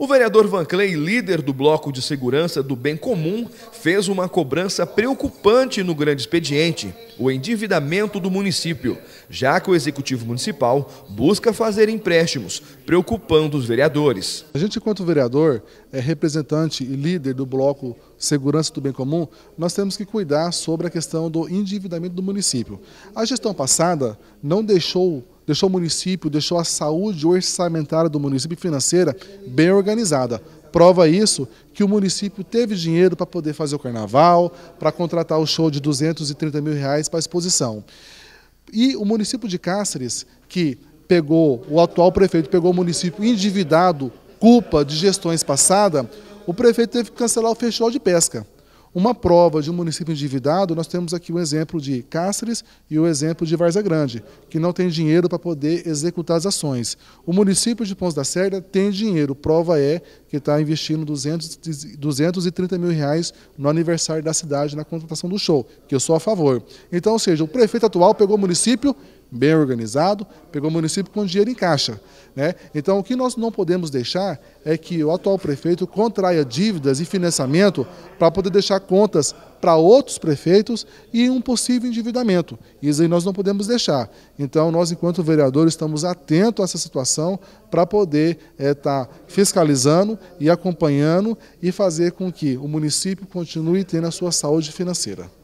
O vereador Van Clay, líder do Bloco de Segurança do Bem Comum, fez uma cobrança preocupante no grande expediente, o endividamento do município, já que o Executivo Municipal busca fazer empréstimos, preocupando os vereadores. A gente, enquanto vereador, é representante e líder do Bloco Segurança do Bem Comum, nós temos que cuidar sobre a questão do endividamento do município. A gestão passada não deixou deixou o município, deixou a saúde orçamentária do município financeira bem organizada. Prova isso que o município teve dinheiro para poder fazer o carnaval, para contratar o show de 230 mil reais para a exposição. E o município de Cáceres, que pegou, o atual prefeito pegou o município endividado, culpa de gestões passadas, o prefeito teve que cancelar o festival de pesca. Uma prova de um município endividado, nós temos aqui o exemplo de Cáceres e o exemplo de Varza Grande, que não tem dinheiro para poder executar as ações. O município de Pontos da Serra tem dinheiro, prova é que está investindo 200, 230 mil reais no aniversário da cidade na contratação do show, que eu sou a favor. Então, ou seja, o prefeito atual pegou o município bem organizado, pegou o município com dinheiro em caixa. Né? Então, o que nós não podemos deixar é que o atual prefeito contraia dívidas e financiamento para poder deixar contas para outros prefeitos e um possível endividamento. Isso aí nós não podemos deixar. Então, nós, enquanto vereadores, estamos atentos a essa situação para poder estar eh, é, tá fiscalizando e acompanhando e fazer com que o município continue tendo a sua saúde financeira.